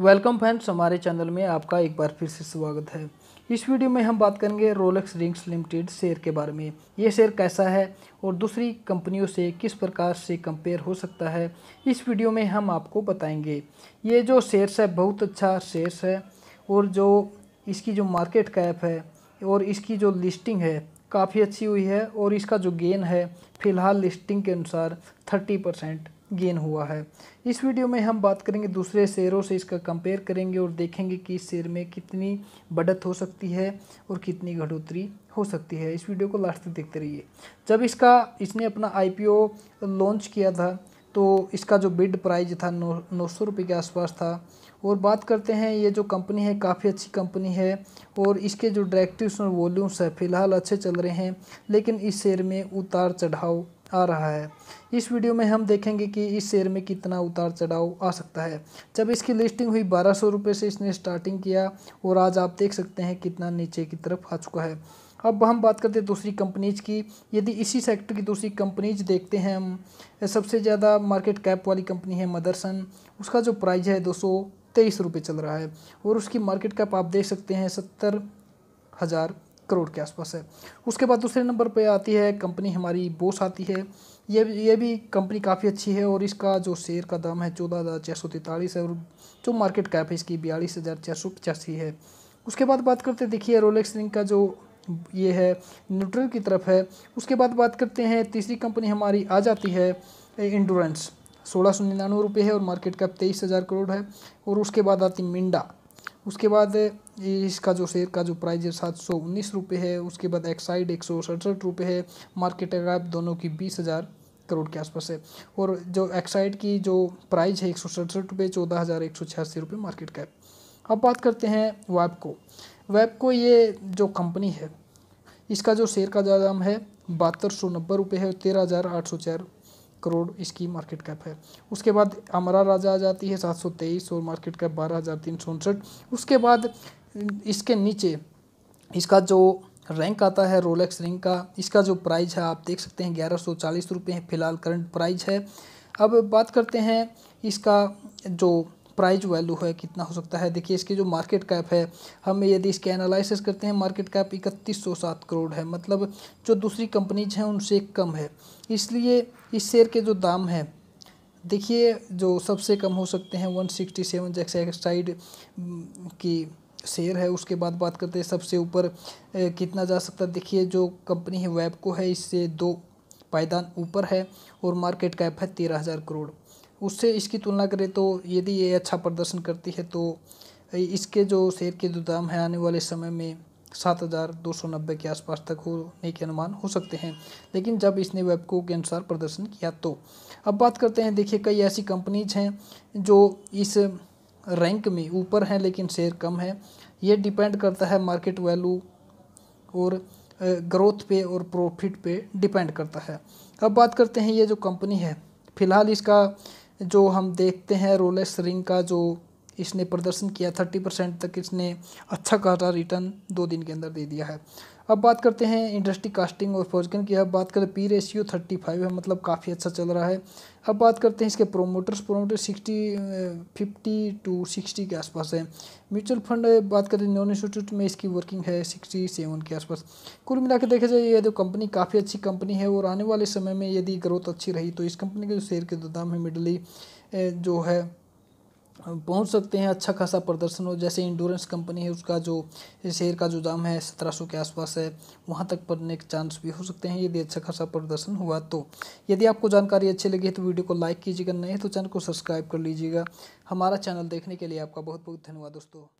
welcome friends हमारे channel में आपका एक बार फिर से स्वागत है इस वीडियो में हम बात करेंगे रोलेक्स रिंग्स लिमिटेड शेयर के बारे में ये शेयर कैसा है और दूसरी कंपनियों से किस प्रकार से कंपेयर हो सकता है इस वीडियो में हम आपको बताएंगे ये जो शेयर्स है बहुत अच्छा शेयर्स है और जो इसकी जो मार्केट कैप है और इसकी जो लिस्टिंग है काफ़ी अच्छी हुई है और इसका जो गेन है फ़िलहाल लिस्टिंग के अनुसार थर्टी परसेंट गेन हुआ है इस वीडियो में हम बात करेंगे दूसरे शेयरों से इसका कंपेयर करेंगे और देखेंगे कि इस शेयर में कितनी बढ़त हो सकती है और कितनी घटोतरी हो सकती है इस वीडियो को लास्ट तक देखते रहिए जब इसका इसने अपना आईपीओ लॉन्च किया था तो इसका जो बिड प्राइज था नौ नौ सौ रुपये के आसपास था और बात करते हैं ये जो कंपनी है काफ़ी अच्छी कंपनी है और इसके जो डायरेक्टिव्स और वॉल्यूम्स है फ़िलहाल अच्छे चल रहे हैं लेकिन इस शेयर में उतार चढ़ाव आ रहा है इस वीडियो में हम देखेंगे कि इस शेयर में कितना उतार चढ़ाव आ सकता है जब इसकी लिस्टिंग हुई बारह सौ रुपये से इसने स्टार्टिंग किया और आज आप देख सकते हैं कितना नीचे की तरफ आ चुका है अब हम बात करते हैं दूसरी कंपनीज की यदि इसी सेक्टर की दूसरी कंपनीज देखते हैं हम सबसे ज़्यादा मार्केट कैप वाली कंपनी है मदरसन उसका जो प्राइस है दो सौ तेईस रुपये चल रहा है और उसकी मार्केट कैप आप देख सकते हैं सत्तर हज़ार करोड़ के आसपास है उसके बाद दूसरे नंबर पे आती है कंपनी हमारी बोस आती है ये ये भी कंपनी काफ़ी अच्छी है और इसका जो शेयर का दाम है चौदह हज़ार छः सौ तैंतालीस है और जो मार्केट कैप है इसकी बयालीस हज़ार छः सौ पचासी है उसके बाद बात करते देखिए रोलेक्स रिंग का जो ये है न्यूट्रल की तरफ है उसके बाद बात करते हैं तीसरी कंपनी हमारी आ जाती है इंडोरेंस सोलह सौ निन्यानवे रुपये है और मार्केट कैप तेईस हज़ार करोड़ है और उसके बाद आती मिंडा उसके बाद इसका जो शेयर का जो प्राइस है सात सौ उन्नीस रुपये है उसके बाद एक्साइड एक सौ सड़सठ रुपये है मार्केट कैप दोनों की बीस हज़ार करोड़ के आसपास है और जो एक्साइड की जो प्राइस है एक सौ सड़सठ रुपये चौदह हज़ार एक सौ छियासी रुपये मार्केट कैप अब बात करते हैं वैपको वैपको ये जो कंपनी है इसका जो शेयर का दाम है बहत्तर सौ नब्बे रुपये है तेरह हज़ार आठ सौ चार करोड़ इसकी मार्केट कैप है उसके बाद अमरा राजा आ जाती है सात सौ तेईस और मार्केट कैप बारह हज़ार तीन सौ उनसठ उसके बाद इसके नीचे इसका जो रैंक आता है रोलेक्स रिंग का इसका जो प्राइस है आप देख सकते हैं ग्यारह सौ चालीस रुपये फिलहाल करंट प्राइज़ है अब बात करते हैं इसका जो प्राइज वैल्यू है कितना हो सकता है देखिए इसकी जो मार्केट कैप है हम यदि इसके एनालिसिस करते हैं मार्केट कैप इकतीस सौ सात करोड़ है मतलब जो दूसरी कंपनीज हैं उनसे कम है इसलिए इस शेयर के जो दाम हैं देखिए जो सबसे कम हो सकते हैं वन सिक्सटी सेवन जैसे एक्साइड की शेयर है उसके बाद बात करते हैं सबसे ऊपर कितना जा सकता है देखिए जो कंपनी है वेबको है इससे दो पायदान ऊपर है और मार्केट कैप है तेरह हज़ार करोड़ उससे इसकी तुलना करें तो यदि ये अच्छा प्रदर्शन करती है तो इसके जो शेयर के जो दाम है आने वाले समय में सात हज़ार दो सौ नब्बे के आसपास तक होने के अनुमान हो सकते हैं लेकिन जब इसने वेबको के अनुसार प्रदर्शन किया तो अब बात करते हैं देखिए कई ऐसी कंपनीज हैं जो इस रैंक में ऊपर हैं लेकिन शेयर कम है ये डिपेंड करता है मार्केट वैल्यू और ग्रोथ पे और प्रॉफिट पे डिपेंड करता है अब बात करते हैं ये जो कंपनी है फिलहाल इसका जो हम देखते हैं रोलेक्स रिंग का जो इसने प्रदर्शन किया थर्टी परसेंट तक इसने अच्छा खासा रिटर्न दो दिन के अंदर दे दिया है अब बात करते हैं इंडस्ट्री कास्टिंग और फोजकन की अब बात करें पी रेशियो थर्टी फाइव है मतलब काफ़ी अच्छा चल रहा है अब बात करते हैं इसके promoters promoter sixty fifty two sixty के आसपास है म्यूचुअल फंड बात करें नॉन इंस्टीट्यूट में इसकी वर्किंग है सिक्सटी सेवन के आसपास कुल मिला के देखा जाए ये जो कंपनी काफ़ी अच्छी कंपनी है और आने वाले समय में यदि ग्रोथ अच्छी रही तो इस कंपनी के जो शेयर के दाम है मिडली जो है पहुंच सकते हैं अच्छा खासा प्रदर्शन हो जैसे इंडोरेंस कंपनी है उसका जो शेयर का जो दाम है सत्रह सौ के आसपास है वहाँ तक पड़ने के चांस भी हो सकते हैं यदि अच्छा खासा प्रदर्शन हुआ तो यदि आपको जानकारी अच्छी लगी है तो वीडियो को लाइक कीजिएगा नहीं तो चैनल को सब्सक्राइब कर लीजिएगा हमारा चैनल देखने के लिए आपका बहुत बहुत धन्यवाद दोस्तों